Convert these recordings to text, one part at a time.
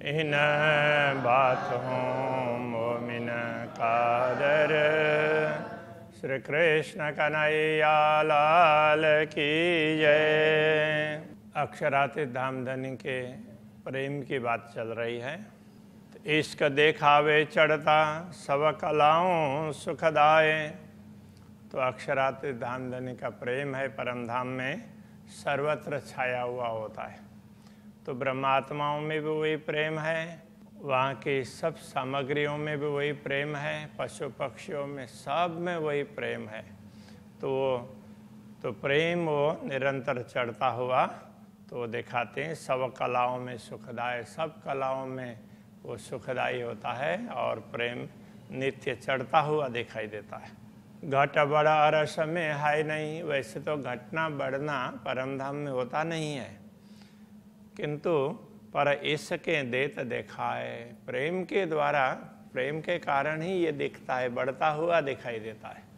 इन बात मोमिन कादर श्री कृष्ण कन्हैया लाल की जय अक्षराते धामधनी के प्रेम की बात चल रही है इश्क देखावे चढ़ता सब कलाओं सुखदाय तो धाम धामधनी का प्रेम है परम धाम में सर्वत्र छाया हुआ होता है तो ब्रह्मात्माओं में भी वही प्रेम है वहाँ की सब सामग्रियों में भी वही प्रेम है पशु पक्षियों में सब में वही प्रेम है तो तो प्रेम वो निरंतर चढ़ता हुआ तो दिखाते हैं सब कलाओं में सुखदाय सब कलाओं में वो सुखदायी होता है और प्रेम नित्य चढ़ता हुआ दिखाई देता है घट बड़ा अरस में है नहीं वैसे तो घटना बढ़ना परमधाम में होता नहीं है किंतु पर इसके देत देखाए प्रेम के द्वारा प्रेम के कारण ही ये दिखता है बढ़ता हुआ दिखाई देता है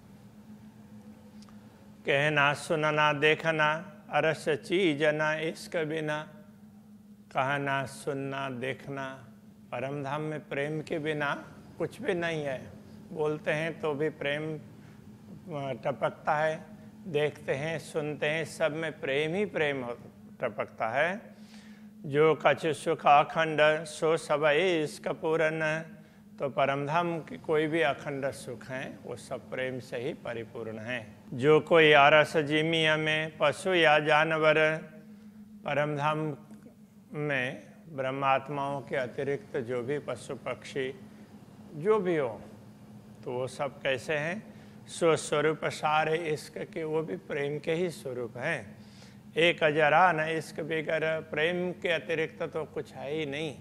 कहना सुनना देखना अरस चीज ना इश्क बिना कहना सुनना देखना परम धाम में प्रेम के बिना कुछ भी नहीं है बोलते हैं तो भी प्रेम टपकता है देखते हैं सुनते हैं सब में प्रेम ही प्रेम टपकता है जो कछ सुख अखंड सो सब इसका पूर्ण तो परमधाम के कोई भी अखंड सुख हैं वो सब प्रेम से ही परिपूर्ण हैं जो कोई आरस जिमिया में पशु या जानवर परमधाम में ब्रह्मात्माओं के अतिरिक्त जो भी पशु पक्षी जो भी हो तो वो सब कैसे हैं स्वस्वरूप सारे इसके वो भी प्रेम के ही स्वरूप हैं एक अजरा न इश्क बिगर प्रेम के अतिरिक्त तो कुछ है ही नहीं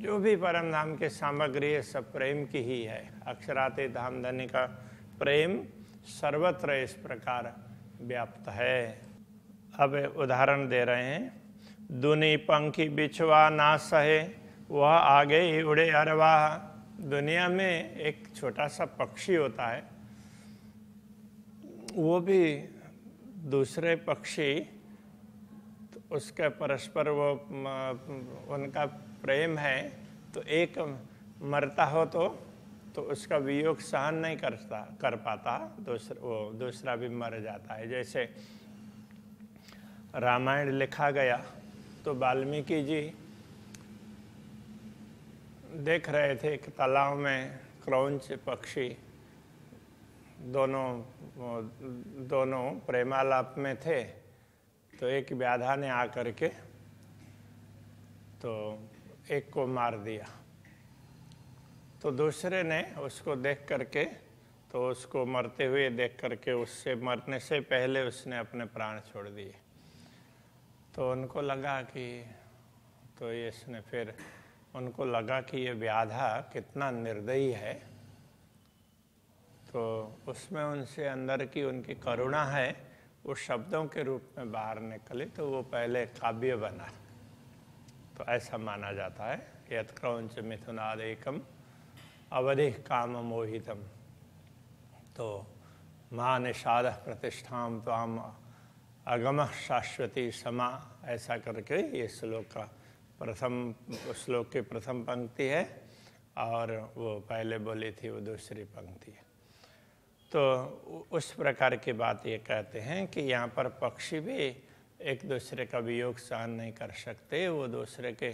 जो भी परम धाम की सामग्री है सब प्रेम की ही है अक्षराते धाम धनी का प्रेम सर्वत्र इस प्रकार व्याप्त है अब उदाहरण दे रहे हैं दुनी पंखी बिछवा ना सहे वह आगे ही उड़े अरवाह दुनिया में एक छोटा सा पक्षी होता है वो भी दूसरे पक्षी उसके परस्पर वो उनका प्रेम है तो एक मरता हो तो तो उसका वियोग सहन नहीं करता कर पाता दूसरा वो दूसरा भी मर जाता है जैसे रामायण लिखा गया तो वाल्मीकि जी देख रहे थे कि तालाब में क्रौंच पक्षी दोनों दोनों प्रेमालाप में थे तो एक व्याधा ने आकर के तो एक को मार दिया तो दूसरे ने उसको देख करके तो उसको मरते हुए देख करके उससे मरने से पहले उसने अपने प्राण छोड़ दिए तो उनको लगा कि तो ये इसने फिर उनको लगा कि ये व्याधा कितना निर्दयी है तो उसमें उनसे अंदर की उनकी करुणा है वो शब्दों के रूप में बाहर निकले तो वो पहले काव्य बना तो ऐसा माना जाता है यथ मिथुनाद एकम अवधि काम मोहितम तो महानिषाद प्रतिष्ठा ताम अगम शाश्वती समा ऐसा करके ये श्लोक का प्रथम श्लोक की प्रथम पंक्ति है और वो पहले बोली थी वो दूसरी पंक्ति है तो उस प्रकार की बात ये कहते हैं कि यहाँ पर पक्षी भी एक दूसरे का वियोग सहन नहीं कर सकते वो दूसरे के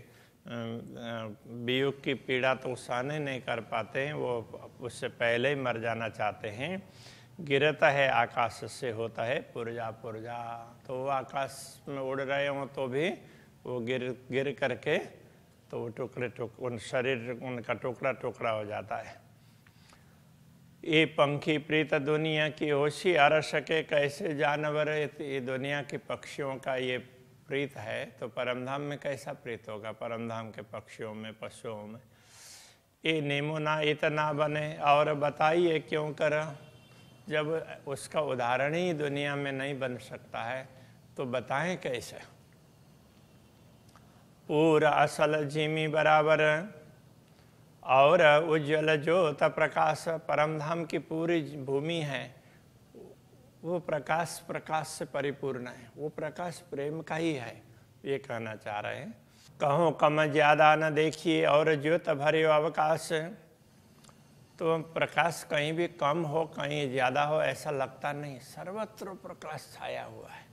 वियोग की पीड़ा तो सहन ही नहीं कर पाते हैं वो उससे पहले ही मर जाना चाहते हैं गिरता है आकाश से होता है पुर्जा पुर्जा तो वो आकाश में उड़ रहे हों तो भी वो गिर गिर करके तो वो टुकड़े टुक उन शरीर उनका टुकड़ा टुकड़ा हो जाता है ये पंखी प्रीत दुनिया की होशी अरसके कैसे जानवर तो ये दुनिया के पक्षियों का ये प्रीत है तो परमधाम में कैसा प्रीत होगा परमधाम के पक्षियों में पशुओं में ये ना इतना बने और बताइए क्यों कर जब उसका उदाहरण ही दुनिया में नहीं बन सकता है तो बताएं कैसे पूरा असल जिमी बराबर है और उज्ज्वल ज्योत प्रकाश परमधाम की पूरी भूमि है वो प्रकाश प्रकाश से परिपूर्ण है वो प्रकाश प्रेम का ही है ये कहना चाह रहे हैं कहो कम ज्यादा न देखिए और ज्योत भरे अवकाश तो प्रकाश कहीं भी कम हो कहीं ज़्यादा हो ऐसा लगता नहीं सर्वत्र प्रकाश छाया हुआ है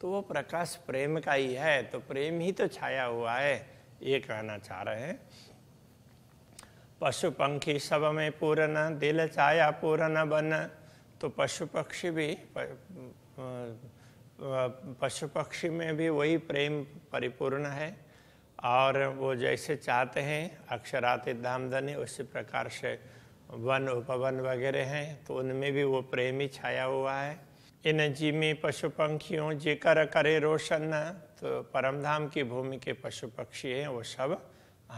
तो वो प्रकाश प्रेम का ही है तो प्रेम ही तो छाया हुआ है ये कहना चाह रहे हैं पशु पंखी सब में पूरन दिल चाया पूरन बन तो पशु पक्षी भी पशु पक्षी में भी वही प्रेम परिपूर्ण है और वो जैसे चाहते हैं अक्षराति धामधनी उसी प्रकार से वन उपवन वगैरह हैं तो उनमें भी वो प्रेम ही छाया हुआ है इन जी में पशु पंखियों जिक्र करे रोशन तो परमधाम की भूमि के पशु पक्षी हैं वो सब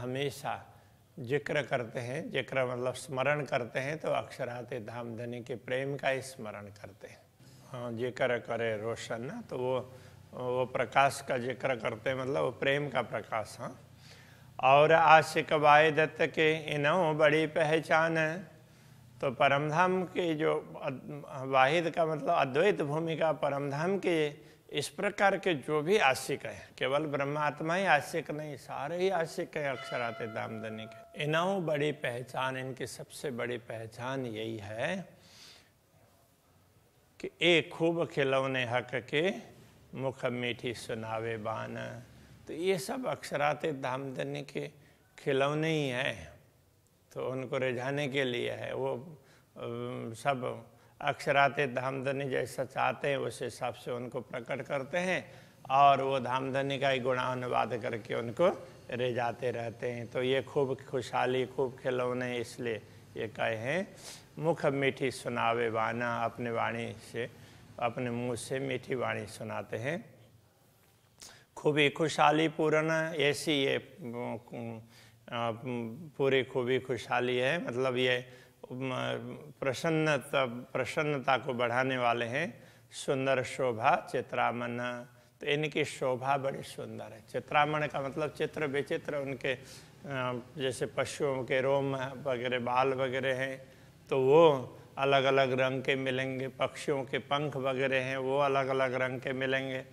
हमेशा जिक्र करते हैं जिक्र मतलब स्मरण करते हैं तो अक्षराते धाम धनी के प्रेम का ही स्मरण करते हैं हाँ जिक्र करे रोशन ना तो वो वो प्रकाश का जिक्र करते हैं मतलब वो प्रेम का प्रकाश हाँ और आशिक बाय दत्त के इनों बड़ी पहचान है तो परमधाम के जो वाहिद का मतलब अद्वैत भूमिका परमधाम के इस प्रकार के जो भी आशिक है केवल ब्रह्मात्मा ही आशिक नहीं सारे ही आशिक है अक्षरात दामदनी के इनाऊ बड़ी पहचान इनकी सबसे बड़ी पहचान यही है कि ए खूब खिलौने हक के मुख मीठी सुनावे बान तो ये सब अक्षराते दामदनी के खिलौने ही हैं तो उनको रिझाने के लिए है वो सब अक्षराते धामधनी जैसा चाहते हैं उस हिसाब से उनको प्रकट करते हैं और वो धामधनी का ही गुणानुवाद करके उनको रे जाते रहते हैं तो ये खूब खुशहाली खूब खिलौने इसलिए ये कहे हैं मुख मीठी सुनावे वाना अपने वाणी से अपने मुँह से मीठी वाणी सुनाते हैं खूबी खुशहाली पूर्ण ऐसी ये पूरी खूबी खुशहाली है मतलब ये प्रसन्नता प्रसन्नता को बढ़ाने वाले हैं सुंदर शोभा चित्रामन तो इनकी शोभा बड़ी सुंदर है चित्रामन का मतलब चित्र विचित्र उनके जैसे पशुओं के रोम वगैरह बाल वगैरह हैं तो वो अलग अलग रंग के मिलेंगे पक्षियों के पंख वगैरह हैं वो अलग अलग रंग के मिलेंगे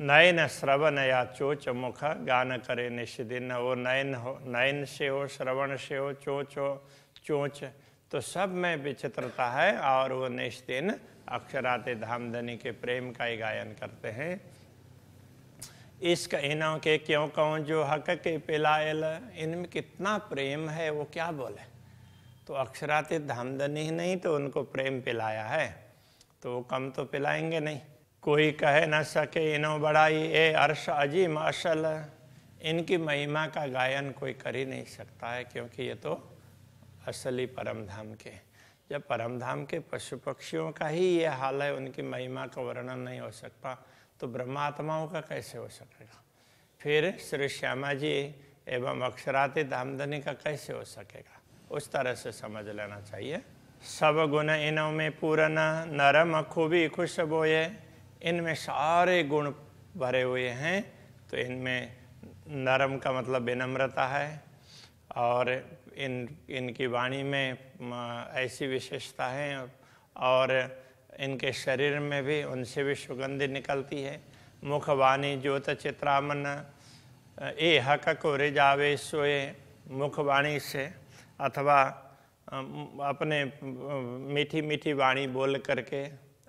नयन श्रवण या चोच मुख गान करे दिन वो नयन हो नयन से हो श्रवण से हो चोच हो चोंच तो सब में विचित्रता है और वो निश्चिन अक्षराते धामधनी के प्रेम का ही गायन करते हैं इश्क इनों के क्यों कौन जो हक के पिलायल इनमें कितना प्रेम है वो क्या बोले तो अक्षराते धामधनी ही नहीं तो उनको प्रेम पिलाया है तो वो कम तो पिलाएंगे नहीं कोई कहे न सके इनो बड़ाई ए अर्श अजीम असल इनकी महिमा का गायन कोई कर ही नहीं सकता है क्योंकि ये तो असली परम धाम के जब परम धाम के पशु पक्षियों का ही ये हाल है उनकी महिमा का वर्णन नहीं हो सकता तो ब्रह्मात्माओं का कैसे हो सकेगा फिर श्री श्यामा जी एवं अक्षराती धामधनी का कैसे हो सकेगा उस तरह से समझ लेना चाहिए सब गुण इनों में पूर्ण नरम खूबी खुश बोए इनमें सारे गुण भरे हुए हैं तो इनमें नरम का मतलब विनम्रता है और इन इनकी वाणी में ऐसी विशेषता है और इनके शरीर में भी उनसे भी सुगंध निकलती है मुख वाणी ज्योत चित्रामन ए हक को रिजावे सोए मुख वाणी से अथवा अपने मीठी मीठी वाणी बोल करके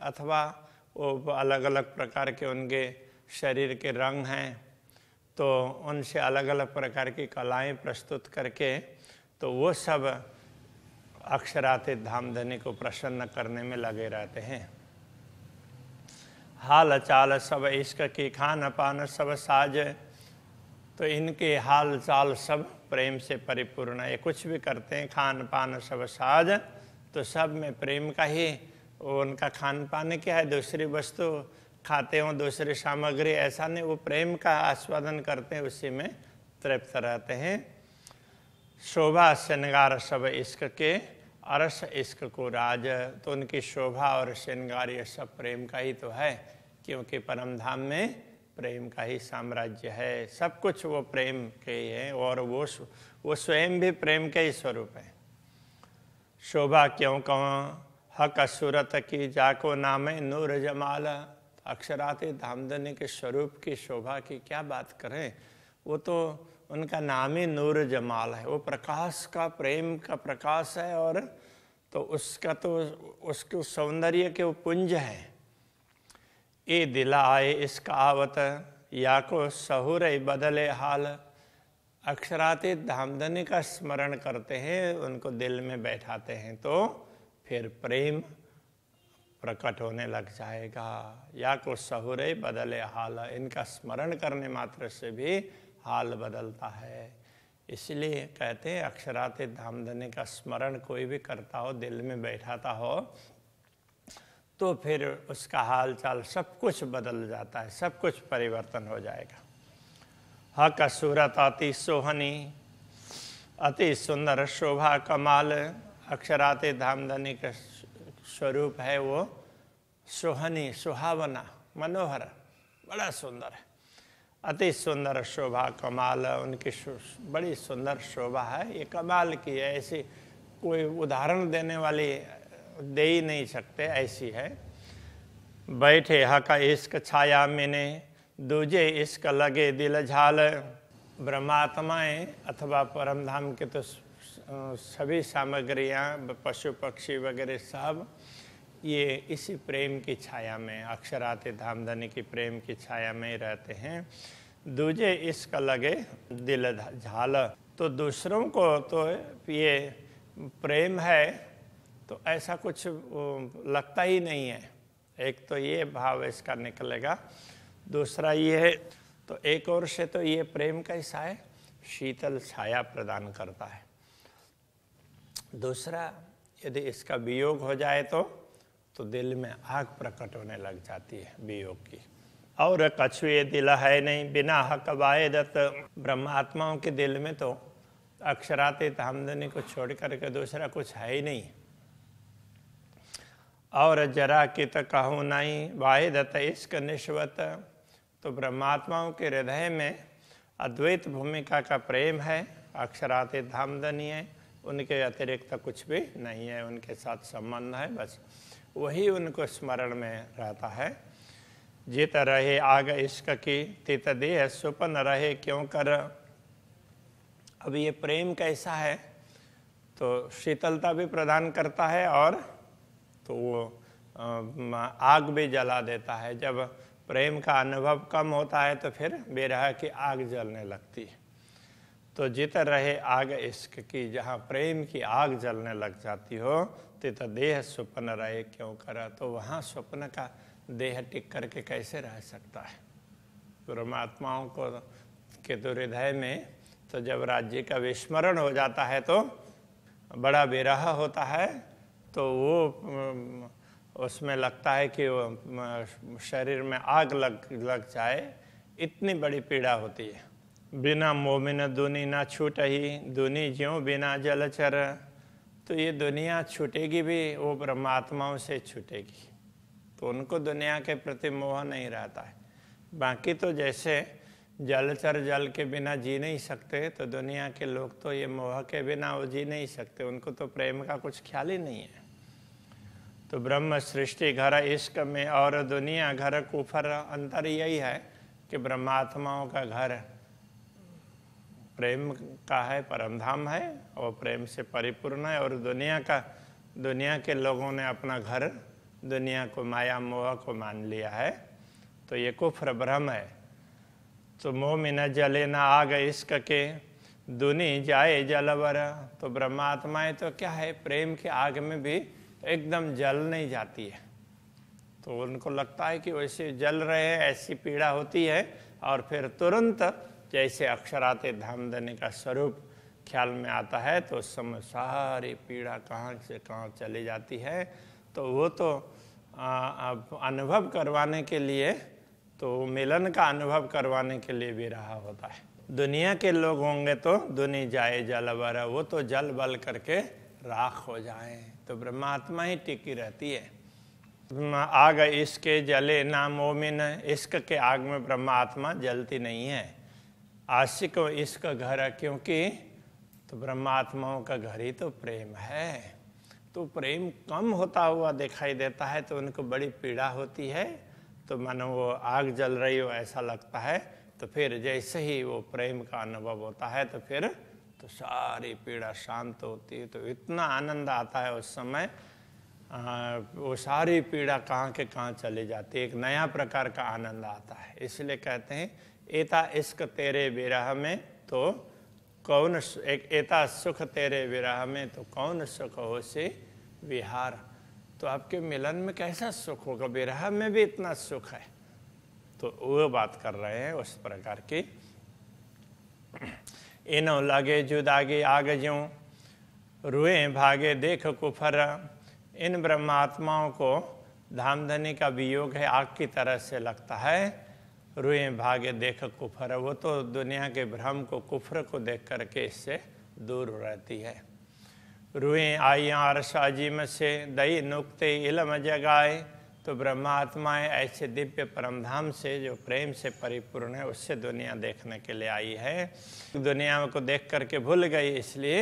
अथवा वो अलग अलग प्रकार के उनके शरीर के रंग हैं तो उनसे अलग अलग प्रकार की कलाएं प्रस्तुत करके तो वो सब अक्षराते धामधनी को प्रसन्न करने में लगे रहते हैं हाल चाल सब इश्क की खान पान सब साज तो इनके हाल चाल सब प्रेम से परिपूर्ण ये कुछ भी करते हैं खान पान सब साज तो सब में प्रेम का ही वो उनका खान पान क्या है दूसरी वस्तु खाते हों दूसरी सामग्री ऐसा नहीं वो प्रेम का आस्वादन करते हैं उसी में तृप्त रहते हैं शोभा श्रृंगार सब इश्क के अरस इश्क को राज तो उनकी शोभा और श्रृंगार ये सब प्रेम का ही तो है क्योंकि परम धाम में प्रेम का ही साम्राज्य है सब कुछ वो प्रेम के ही है और वो वो स्वयं भी प्रेम के ही स्वरूप है शोभा क्यों कहूँ हक असुरत की जाको नाम नूर जमाल अक्षराते धामधनी के स्वरूप की शोभा की क्या बात करें वो तो उनका नाम ही नूर जमाल है वो प्रकाश का प्रेम का प्रकाश है और तो उसका तो उसके सौंदर्य के वो पुंज है ए आए इसका आवत या को सहुर बदले हाल अक्षराते धामधनी का स्मरण करते हैं उनको दिल में बैठाते हैं तो फिर प्रेम प्रकट होने लग जाएगा या को सहुर बदले हाल इनका स्मरण करने मात्र से भी हाल बदलता है इसलिए कहते हैं अक्षराते धामधने का स्मरण कोई भी करता हो दिल में बैठाता हो तो फिर उसका हाल चाल सब कुछ बदल जाता है सब कुछ परिवर्तन हो जाएगा हक सूरत अति सोहनी अति सुंदर शोभा कमाल अक्षराते धामधनी का स्वरूप है वो सोहनी सुहावना मनोहर बड़ा सुंदर है अति सुंदर शोभा कमाल उनकी बड़ी सुंदर शोभा है ये कमाल की है ऐसी कोई उदाहरण देने वाली दे ही नहीं सकते ऐसी है बैठे हका इश्क छाया मिने दूजे इश्क लगे दिल झाल ब्रह्मात्माएं अथवा परमधाम के तो सभी सामग्रियाँ पशु पक्षी वगैरह सब ये इसी प्रेम की छाया में अक्षराते धामधनी की प्रेम की छाया में ही रहते हैं दूजे इसका लगे दिल झाल तो दूसरों को तो ये प्रेम है तो ऐसा कुछ लगता ही नहीं है एक तो ये भाव इसका निकलेगा दूसरा ये है तो एक ओर से तो ये प्रेम कैसा है शीतल छाया प्रदान करता है दूसरा यदि इसका वियोग हो जाए तो तो दिल में आग प्रकट होने लग जाती है वियोग की और कछु ये दिल है नहीं बिना हक वायदत ब्रह्मात्माओं के दिल में तो अक्षरातीत हमदनी को छोड़ करके दूसरा कुछ है ही नहीं और जरा कित तो कहूँ नहीं वाहिदत इश्क निश्वत तो ब्रह्मात्माओं के हृदय में अद्वैत भूमिका का प्रेम है अक्षरातीत धामदनी है उनके अतिरिक्त कुछ भी नहीं है उनके साथ संबंध है बस वही उनको स्मरण में रहता है जित रहे आग इश्क की तित देह सुपन रहे क्यों कर अब ये प्रेम कैसा है तो शीतलता भी प्रदान करता है और तो वो आग भी जला देता है जब प्रेम का अनुभव कम होता है तो फिर बेरह की आग जलने लगती है तो जित रहे आग इश्क की जहाँ प्रेम की आग जलने लग जाती हो स्थित तो देह स्वप्न रहे क्यों करा तो वहाँ स्वप्न का देह टिक करके कैसे रह सकता है परमात्माओं को के दुर्हृदय में तो जब राज्य का विस्मरण हो जाता है तो बड़ा विराह होता है तो वो उसमें लगता है कि शरीर में आग लग लग जाए इतनी बड़ी पीड़ा होती है बिना मोमिन दुनी ना छूट ही दुनी ज्यों बिना जलचर तो ये दुनिया छूटेगी भी वो परमात्माओं से छूटेगी तो उनको दुनिया के प्रति मोह नहीं रहता है बाकी तो जैसे जलचर जल के बिना जी नहीं सकते तो दुनिया के लोग तो ये मोह के बिना वो जी नहीं सकते उनको तो प्रेम का कुछ ख्याल ही नहीं है तो ब्रह्म सृष्टि घर इश्क में और दुनिया घर कुफर अंतर यही है कि ब्रह्मात्माओं का घर है प्रेम का है परमधाम है और प्रेम से परिपूर्ण है और दुनिया का दुनिया के लोगों ने अपना घर दुनिया को माया मोह को मान लिया है तो ये कुफ्र ब्रह्म है तो मोह में न जले न आग इश्क के दुनी जाए जलवर तो ब्रह्मात्माएं तो क्या है प्रेम के आग में भी एकदम जल नहीं जाती है तो उनको लगता है कि वैसे जल रहे हैं ऐसी पीड़ा होती है और फिर तुरंत जैसे अक्षराते धाम देने का स्वरूप ख्याल में आता है तो उस समय सारी पीड़ा कहाँ से कहाँ चली जाती है तो वो तो अनुभव करवाने के लिए तो मिलन का अनुभव करवाने के लिए भी रहा होता है दुनिया के लोग होंगे तो दुनिया जाए जल बर वो तो जल बल करके राख हो जाए तो ब्रह्मात्मा ही टिकी रहती है आग इसके जले नामोमिन इश्क के आग में ब्रह्मात्मा जलती नहीं है आशिक इसका घर है क्योंकि तो ब्रह्मात्माओं का घर ही तो प्रेम है तो प्रेम कम होता हुआ दिखाई देता है तो उनको बड़ी पीड़ा होती है तो मानो वो आग जल रही हो ऐसा लगता है तो फिर जैसे ही वो प्रेम का अनुभव होता है तो फिर तो सारी पीड़ा शांत होती है तो इतना आनंद आता है उस समय आ, वो सारी पीड़ा कहाँ के कहाँ चली जाती है एक नया प्रकार का आनंद आता है इसलिए कहते हैं एता इश्क तेरे विरह में तो कौन एक एता सुख तेरे विरह में तो कौन सुख हो से विहार तो आपके मिलन में कैसा सुख होगा विरह में भी इतना सुख है तो वो बात कर रहे हैं उस प्रकार की इन लगे जुदागे आग जो रुए भागे देख कुफर इन ब्रह्मात्माओं को धामधनी का वियोग है आग की तरह से लगता है रुए भागे देख कुफर वो तो दुनिया के भ्रम को कुफर को देख करके इससे दूर रहती है रुए आई आरशाजी में से दई नुकते इलम जगाए तो ब्रह्मात्माएँ ऐसे दिव्य परमधाम से जो प्रेम से परिपूर्ण है उससे दुनिया देखने के लिए आई है दुनिया को देख करके भूल गई इसलिए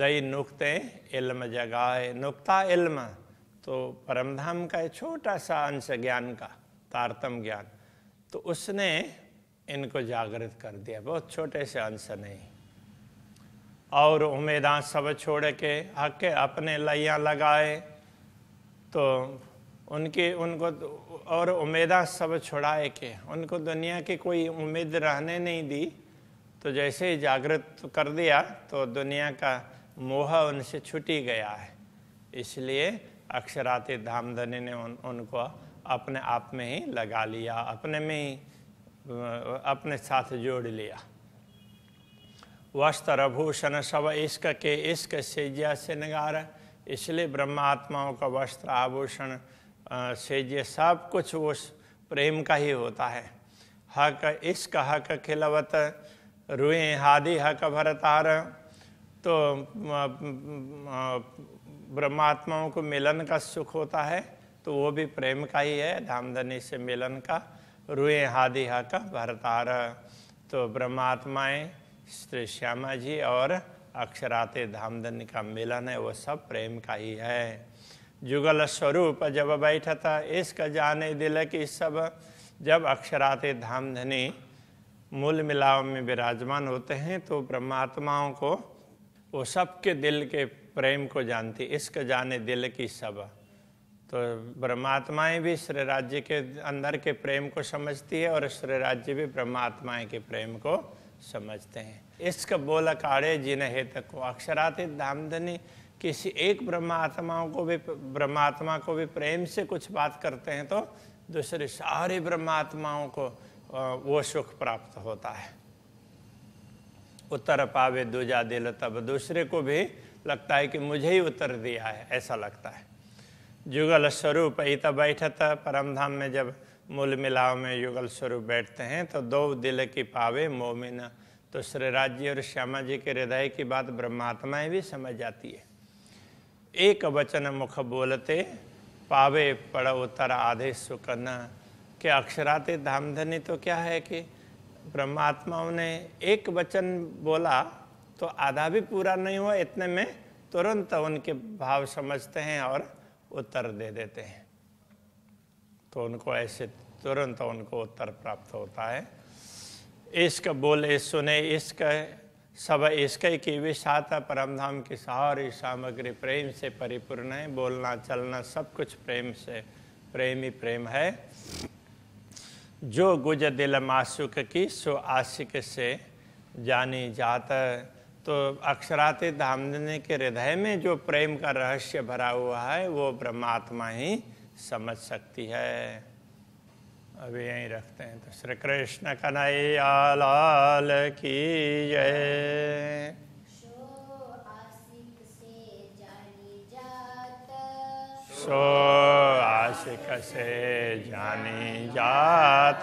दई नुकते इल्म जगाए नुकता इल्म तो परमधाम का एक छोटा सा अंश ज्ञान का तारतम ज्ञान तो उसने इनको जागृत कर दिया बहुत छोटे से अंश नहीं और उमेदा सब छोड़ के हक अपने लइया लगाए तो उनके उनको और उमेदा सब छुड़ाए के उनको दुनिया की कोई उम्मीद रहने नहीं दी तो जैसे ही जागृत कर दिया तो दुनिया का मोह उनसे छुटी गया है इसलिए अक्षराती धामधनी ने उन, उनको अपने आप में ही लगा लिया अपने में ही अपने साथ जोड़ लिया वस्त्र भूषण सब इश्क के इश्क सेज्या से नगार इसलिए ब्रह्मात्माओं का वस्त्र आभूषण सेज्य सब कुछ वो प्रेम का ही होता है हक इश्क हक खिलवत रुए हादि हक भरतार तो ब्रह्मात्माओं को मिलन का सुख होता है तो वो भी प्रेम का ही है धामधनी से मिलन का रुए हादि का भरतार तो ब्रह्मात्माएं श्री श्यामा जी और अक्षराते धामधनी का मिलन है वो सब प्रेम का ही है जुगल स्वरूप जब बैठता इश्क जाने दिल की सब जब अक्षराते धामधनी मूल मिलाव में विराजमान होते हैं तो ब्रह्मात्माओं को वो सबके दिल के प्रेम को जानती इश्क जाने दिल की सब तो ब्रह्मात्माएं भी श्री राज्य के अंदर के प्रेम को समझती है और श्री राज्य भी ब्रह्मात्माएं के प्रेम को समझते हैं इसक बोल काड़े जिन हित को अक्षरातीत धामधनी किसी एक ब्रह्मात्माओं को भी ब्रह्मात्मा को भी प्रेम से कुछ बात करते हैं तो दूसरे सारे ब्रह्मात्माओं को वो सुख प्राप्त होता है उत्तर पावे दूजा दिल तब दूसरे को भी लगता है कि मुझे ही उत्तर दिया है ऐसा लगता है युगल स्वरूप इतना बैठत परमधाम में जब मूल मिलाव में युगल स्वरूप बैठते हैं तो दो दिल की पावे मोमिन तो श्री राज्य और श्यामा जी के हृदय की बात ब्रह्मात्माएं भी समझ जाती है एक वचन मुख बोलते पावे पड़ उतर आधे सुकन के अक्षराते धामधनी तो क्या है कि ब्रह्मात्माओं ने एक वचन बोला तो आधा भी पूरा नहीं हुआ इतने में तुरंत उनके भाव समझते हैं और उत्तर दे देते हैं तो उनको ऐसे तुरंत उनको उत्तर प्राप्त होता है इश्क बोले सुने इश्क सब इश्क की विशाता परमधाम की सारी सामग्री प्रेम से परिपूर्ण है बोलना चलना सब कुछ प्रेम से प्रेम ही प्रेम है जो गुज दिल मासुक की सो आशिक से जानी जात तो अक्षराते आमदनी के हृदय में जो प्रेम का रहस्य भरा हुआ है वो ब्रह्मात्मा ही समझ सकती है अभी यहीं रखते हैं तो श्री कृष्ण कन्हैया लाल की जय सो आशिक से जानी जात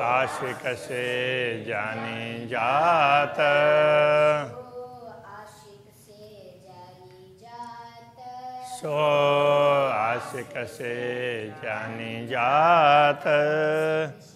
आशिक से जानी जात सो आशिक से जानी जात